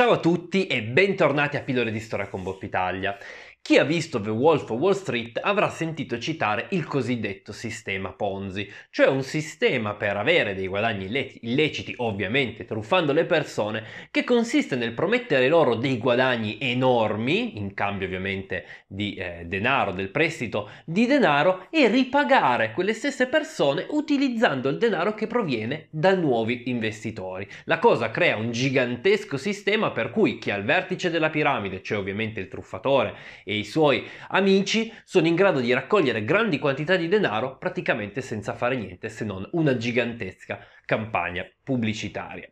Ciao a tutti e bentornati a Pillole di Storia con Bob Italia. Chi ha visto The Wolf of Wall Street avrà sentito citare il cosiddetto sistema Ponzi, cioè un sistema per avere dei guadagni illeciti, ovviamente truffando le persone, che consiste nel promettere loro dei guadagni enormi, in cambio ovviamente di eh, denaro, del prestito di denaro, e ripagare quelle stesse persone utilizzando il denaro che proviene da nuovi investitori. La cosa crea un gigantesco sistema per cui chi è al vertice della piramide, cioè ovviamente il truffatore, e i suoi amici sono in grado di raccogliere grandi quantità di denaro praticamente senza fare niente se non una gigantesca campagna pubblicitaria.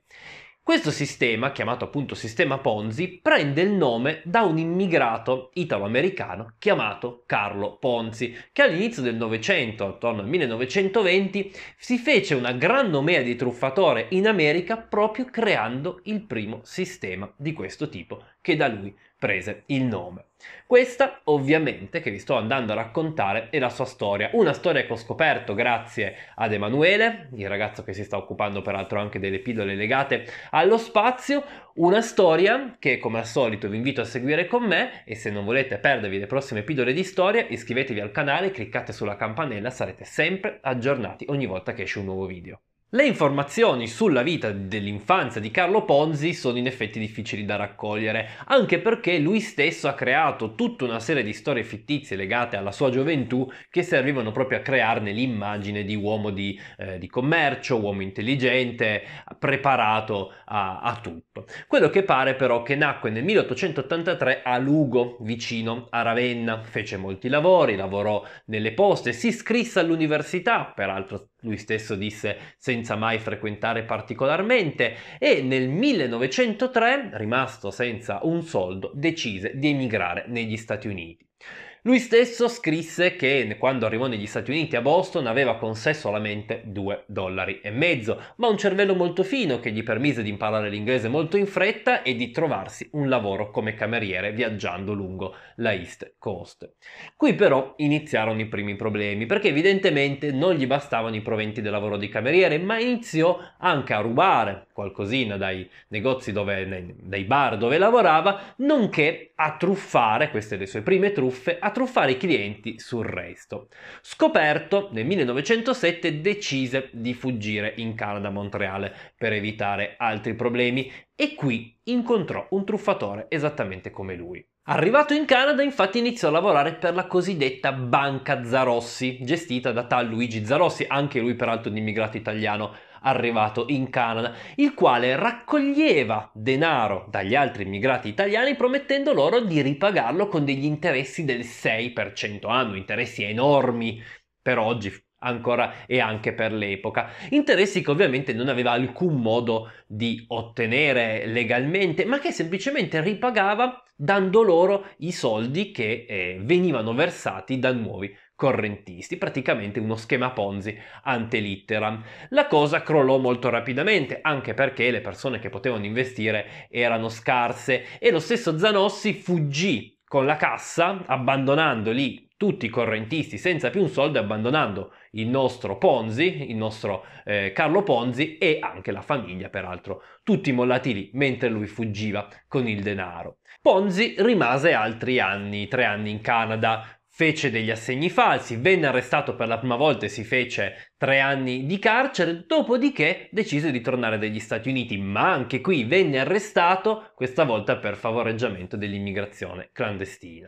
Questo sistema, chiamato appunto sistema Ponzi, prende il nome da un immigrato italo-americano chiamato Carlo Ponzi, che all'inizio del Novecento, attorno al 1920, si fece una gran nomea di truffatore in America proprio creando il primo sistema di questo tipo che da lui prese il nome. Questa, ovviamente, che vi sto andando a raccontare, è la sua storia. Una storia che ho scoperto grazie ad Emanuele, il ragazzo che si sta occupando peraltro anche delle pillole legate allo spazio. Una storia che, come al solito, vi invito a seguire con me e se non volete perdervi le prossime pillole di storia, iscrivetevi al canale, cliccate sulla campanella, sarete sempre aggiornati ogni volta che esce un nuovo video. Le informazioni sulla vita dell'infanzia di Carlo Ponzi sono in effetti difficili da raccogliere, anche perché lui stesso ha creato tutta una serie di storie fittizie legate alla sua gioventù che servivano proprio a crearne l'immagine di uomo di, eh, di commercio, uomo intelligente, preparato a, a tutto. Quello che pare però che nacque nel 1883 a Lugo, vicino a Ravenna, fece molti lavori, lavorò nelle poste, si iscrisse all'università, peraltro lui stesso disse senza mai frequentare particolarmente, e nel 1903, rimasto senza un soldo, decise di emigrare negli Stati Uniti. Lui stesso scrisse che quando arrivò negli Stati Uniti a Boston aveva con sé solamente 2 dollari e mezzo, ma un cervello molto fino che gli permise di imparare l'inglese molto in fretta e di trovarsi un lavoro come cameriere viaggiando lungo la East Coast. Qui però iniziarono i primi problemi, perché evidentemente non gli bastavano i proventi del lavoro di cameriere, ma iniziò anche a rubare qualcosina dai negozi dove, dai bar dove lavorava, nonché a truffare, queste le sue prime truffe, a truffare i clienti sul resto. Scoperto, nel 1907 decise di fuggire in Canada a Montreal per evitare altri problemi e qui incontrò un truffatore esattamente come lui. Arrivato in Canada, infatti, iniziò a lavorare per la cosiddetta Banca Zarossi, gestita da tal Luigi Zarossi, anche lui peraltro un immigrato italiano arrivato in Canada, il quale raccoglieva denaro dagli altri immigrati italiani promettendo loro di ripagarlo con degli interessi del 6% anno, interessi enormi per oggi ancora e anche per l'epoca. Interessi che ovviamente non aveva alcun modo di ottenere legalmente, ma che semplicemente ripagava dando loro i soldi che eh, venivano versati da nuovi correntisti, praticamente uno schema Ponzi ante litteram. La cosa crollò molto rapidamente, anche perché le persone che potevano investire erano scarse e lo stesso Zanossi fuggì con la cassa, abbandonando lì tutti i correntisti senza più un soldo e abbandonando il nostro Ponzi, il nostro eh, Carlo Ponzi e anche la famiglia peraltro, tutti mollati lì mentre lui fuggiva con il denaro. Ponzi rimase altri anni, tre anni in Canada, fece degli assegni falsi, venne arrestato per la prima volta e si fece tre anni di carcere, dopodiché decise di tornare negli Stati Uniti, ma anche qui venne arrestato, questa volta per favoreggiamento dell'immigrazione clandestina.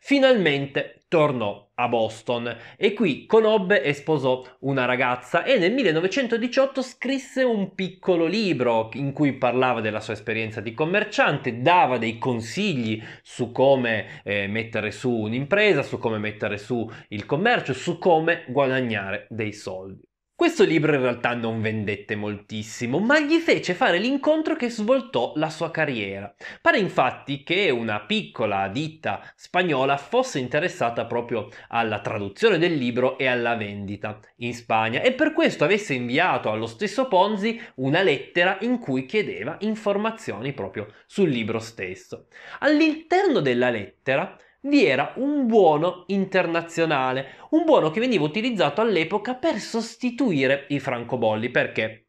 Finalmente tornò a Boston e qui conobbe e sposò una ragazza e nel 1918 scrisse un piccolo libro in cui parlava della sua esperienza di commerciante, dava dei consigli su come eh, mettere su un'impresa, su come mettere su il commercio, su come guadagnare dei soldi. Questo libro in realtà non vendette moltissimo, ma gli fece fare l'incontro che svoltò la sua carriera. Pare infatti che una piccola ditta spagnola fosse interessata proprio alla traduzione del libro e alla vendita in Spagna e per questo avesse inviato allo stesso Ponzi una lettera in cui chiedeva informazioni proprio sul libro stesso. All'interno della lettera vi era un buono internazionale, un buono che veniva utilizzato all'epoca per sostituire i francobolli. Perché?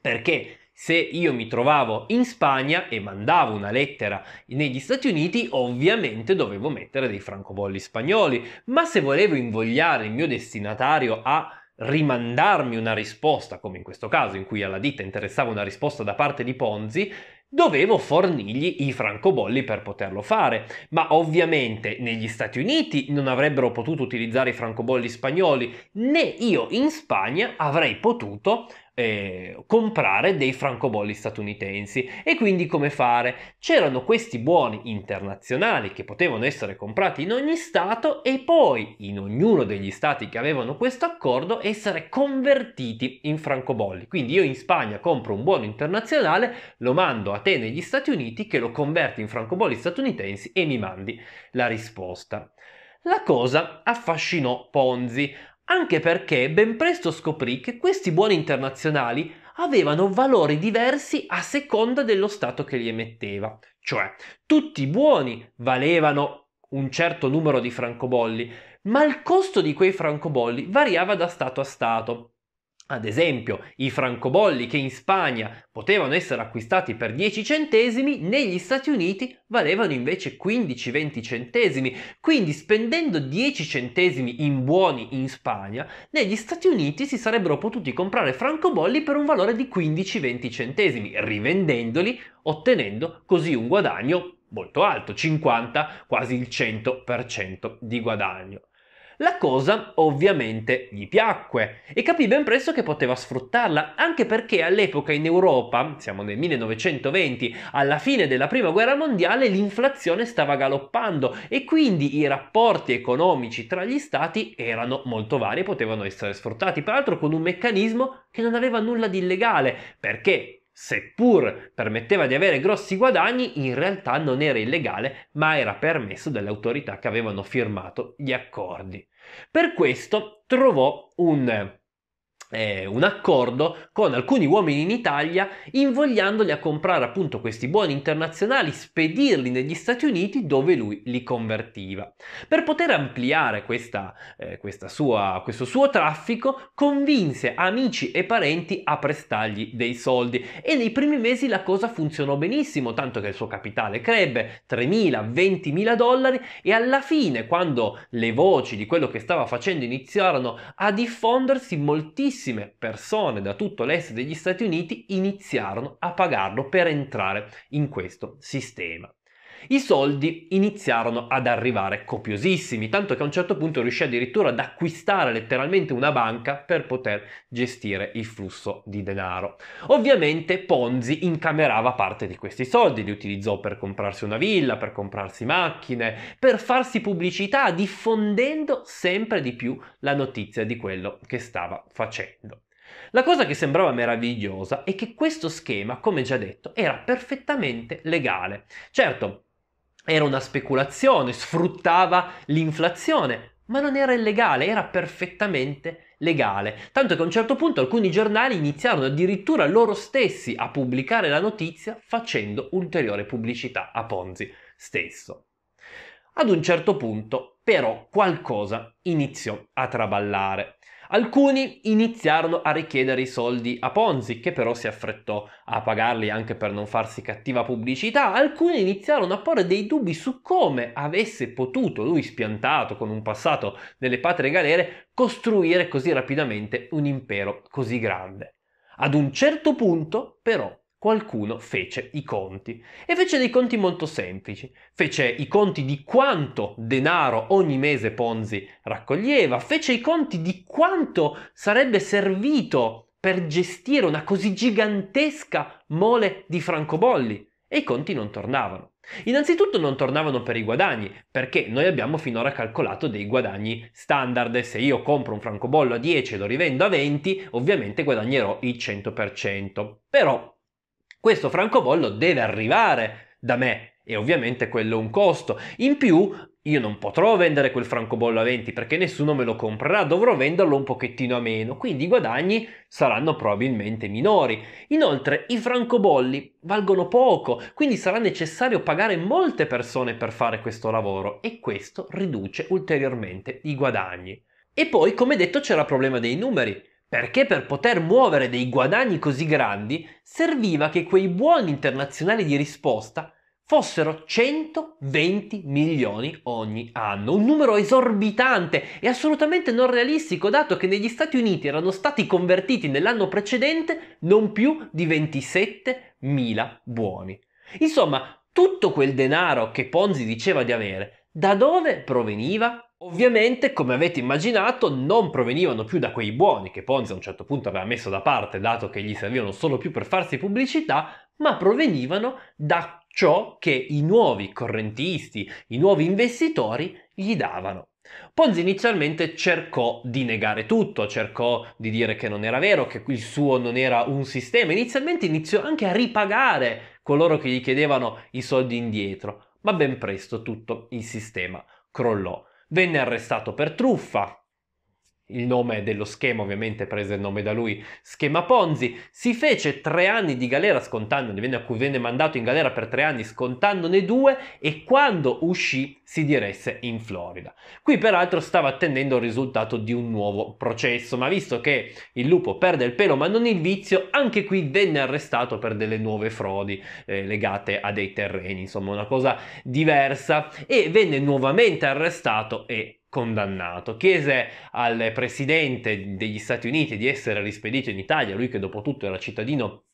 Perché se io mi trovavo in Spagna e mandavo una lettera negli Stati Uniti, ovviamente dovevo mettere dei francobolli spagnoli, ma se volevo invogliare il mio destinatario a rimandarmi una risposta, come in questo caso in cui alla ditta interessava una risposta da parte di Ponzi, dovevo fornirgli i francobolli per poterlo fare, ma ovviamente negli Stati Uniti non avrebbero potuto utilizzare i francobolli spagnoli, né io in Spagna avrei potuto eh, comprare dei francobolli statunitensi e quindi come fare? C'erano questi buoni internazionali che potevano essere comprati in ogni stato e poi in ognuno degli stati che avevano questo accordo essere convertiti in francobolli. Quindi io in Spagna compro un buono internazionale, lo mando a te negli Stati Uniti che lo converti in francobolli statunitensi e mi mandi la risposta. La cosa affascinò Ponzi, anche perché ben presto scoprì che questi buoni internazionali avevano valori diversi a seconda dello Stato che li emetteva, cioè tutti i buoni valevano un certo numero di francobolli, ma il costo di quei francobolli variava da Stato a Stato. Ad esempio, i francobolli che in Spagna potevano essere acquistati per 10 centesimi, negli Stati Uniti valevano invece 15-20 centesimi. Quindi spendendo 10 centesimi in buoni in Spagna, negli Stati Uniti si sarebbero potuti comprare francobolli per un valore di 15-20 centesimi, rivendendoli, ottenendo così un guadagno molto alto, 50, quasi il 100% di guadagno. La cosa ovviamente gli piacque e capì ben presto che poteva sfruttarla, anche perché all'epoca in Europa, siamo nel 1920, alla fine della Prima Guerra Mondiale l'inflazione stava galoppando e quindi i rapporti economici tra gli stati erano molto vari e potevano essere sfruttati, peraltro con un meccanismo che non aveva nulla di illegale, perché seppur permetteva di avere grossi guadagni, in realtà non era illegale, ma era permesso dalle autorità che avevano firmato gli accordi. Per questo trovò un eh, un accordo con alcuni uomini in Italia invogliandoli a comprare appunto questi buoni internazionali, spedirli negli Stati Uniti dove lui li convertiva. Per poter ampliare questa, eh, questa sua, questo suo traffico convinse amici e parenti a prestargli dei soldi e nei primi mesi la cosa funzionò benissimo, tanto che il suo capitale crebbe 3.000, 20.000 dollari e alla fine quando le voci di quello che stava facendo iniziarono a diffondersi moltissimo pochissime persone da tutto l'est degli Stati Uniti iniziarono a pagarlo per entrare in questo sistema. I soldi iniziarono ad arrivare copiosissimi, tanto che a un certo punto riuscì addirittura ad acquistare letteralmente una banca per poter gestire il flusso di denaro. Ovviamente Ponzi incamerava parte di questi soldi, li utilizzò per comprarsi una villa, per comprarsi macchine, per farsi pubblicità, diffondendo sempre di più la notizia di quello che stava facendo. La cosa che sembrava meravigliosa è che questo schema, come già detto, era perfettamente legale. Certo, era una speculazione, sfruttava l'inflazione, ma non era illegale, era perfettamente legale. Tanto che a un certo punto alcuni giornali iniziarono addirittura loro stessi a pubblicare la notizia facendo ulteriore pubblicità a Ponzi stesso. Ad un certo punto però qualcosa iniziò a traballare. Alcuni iniziarono a richiedere i soldi a Ponzi, che però si affrettò a pagarli anche per non farsi cattiva pubblicità. Alcuni iniziarono a porre dei dubbi su come avesse potuto lui, spiantato con un passato nelle patrie galere, costruire così rapidamente un impero così grande. Ad un certo punto, però, qualcuno fece i conti e fece dei conti molto semplici. Fece i conti di quanto denaro ogni mese Ponzi raccoglieva, fece i conti di quanto sarebbe servito per gestire una così gigantesca mole di francobolli e i conti non tornavano. Innanzitutto non tornavano per i guadagni, perché noi abbiamo finora calcolato dei guadagni standard se io compro un francobollo a 10 e lo rivendo a 20, ovviamente guadagnerò il 100%. Però questo francobollo deve arrivare da me e ovviamente quello è un costo. In più io non potrò vendere quel francobollo a 20 perché nessuno me lo comprerà, dovrò venderlo un pochettino a meno, quindi i guadagni saranno probabilmente minori. Inoltre i francobolli valgono poco, quindi sarà necessario pagare molte persone per fare questo lavoro e questo riduce ulteriormente i guadagni. E poi, come detto, c'era il problema dei numeri. Perché per poter muovere dei guadagni così grandi serviva che quei buoni internazionali di risposta fossero 120 milioni ogni anno, un numero esorbitante e assolutamente non realistico dato che negli Stati Uniti erano stati convertiti nell'anno precedente non più di 27 mila buoni. Insomma, tutto quel denaro che Ponzi diceva di avere, da dove proveniva? Ovviamente, come avete immaginato, non provenivano più da quei buoni che Ponzi a un certo punto aveva messo da parte, dato che gli servivano solo più per farsi pubblicità, ma provenivano da ciò che i nuovi correntisti, i nuovi investitori gli davano. Ponzi inizialmente cercò di negare tutto, cercò di dire che non era vero, che il suo non era un sistema, inizialmente iniziò anche a ripagare coloro che gli chiedevano i soldi indietro, ma ben presto tutto il sistema crollò venne arrestato per truffa, il nome dello schema ovviamente prese il nome da lui, schema Ponzi, si fece tre anni di galera scontandone, venne, a cui venne mandato in galera per tre anni scontandone due e quando uscì si diresse in Florida. Qui peraltro stava attendendo il risultato di un nuovo processo, ma visto che il lupo perde il pelo ma non il vizio, anche qui venne arrestato per delle nuove frodi eh, legate a dei terreni, insomma una cosa diversa, e venne nuovamente arrestato e condannato. Chiese al presidente degli Stati Uniti di essere rispedito in Italia, lui che dopo tutto era cittadino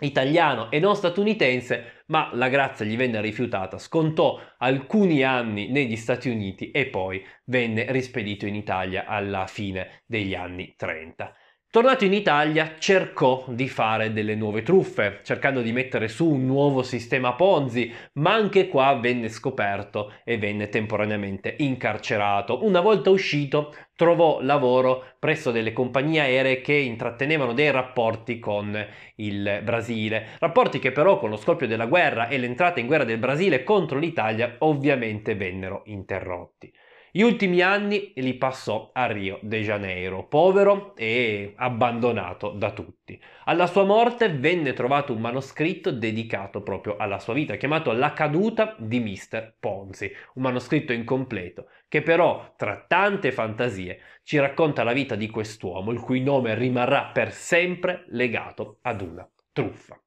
italiano e non statunitense, ma la grazia gli venne rifiutata, scontò alcuni anni negli Stati Uniti e poi venne rispedito in Italia alla fine degli anni 30. Tornato in Italia cercò di fare delle nuove truffe, cercando di mettere su un nuovo sistema Ponzi, ma anche qua venne scoperto e venne temporaneamente incarcerato. Una volta uscito trovò lavoro presso delle compagnie aeree che intrattenevano dei rapporti con il Brasile, rapporti che però con lo scoppio della guerra e l'entrata in guerra del Brasile contro l'Italia ovviamente vennero interrotti. Gli ultimi anni li passò a Rio de Janeiro, povero e abbandonato da tutti. Alla sua morte venne trovato un manoscritto dedicato proprio alla sua vita, chiamato La caduta di Mr. Ponzi, un manoscritto incompleto che però, tra tante fantasie, ci racconta la vita di quest'uomo, il cui nome rimarrà per sempre legato ad una truffa.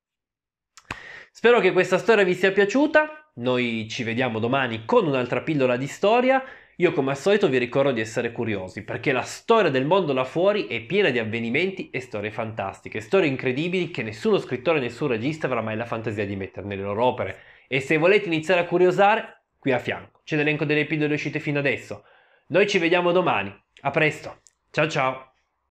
Spero che questa storia vi sia piaciuta, noi ci vediamo domani con un'altra pillola di storia io come al solito vi ricordo di essere curiosi perché la storia del mondo là fuori è piena di avvenimenti e storie fantastiche, storie incredibili che nessuno scrittore nessun regista avrà mai la fantasia di mettere nelle loro opere. E se volete iniziare a curiosare, qui a fianco c'è l'elenco delle pillole uscite fino adesso. Noi ci vediamo domani, a presto, ciao ciao!